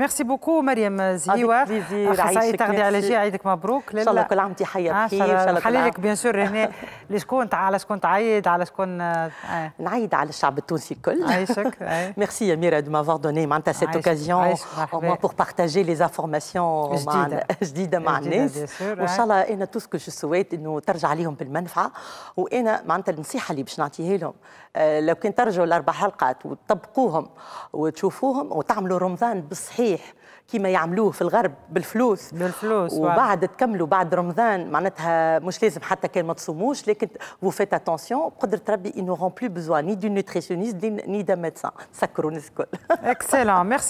ميرسي بوكو مريم زيوا اخصائي تغذية علاجية عيدك مبروك إن شاء الله كل عام وأنت ah, بخير إن شاء لك بيان سور هنا لشكون على شكون تعيد على شكون نعيد على الشعب التونسي الكل عايشك ميرسي يا ميرا دو مافوار دوني معناتها سيت اوكازيون أو بور بارتاجي لي زانفورماسيون جديدة جديدة مع الناس وإن شاء الله أنا تو سكو جو سويت إنه ترجع عليهم بالمنفعة وأنا معناتها النصيحة اللي باش نعطيها لهم آه، لو كان ترجعوا الأربع حلقات وتطبقوهم وتشوفوهم وتعملوا رمضان بالصحيح صحيح كيما يعملوه في الغرب بالفلوس بالفلوس وبعد تكملوا بعد رمضان معناتها مش لازم حتى كان ما تصوموش لكن فو فيت اتونسيون بقدرة ربي انو رون بلو بزوان ني دو نوتريسيونيست ني دان ميدسان سكروا الناس الكل اكسلون ميرسي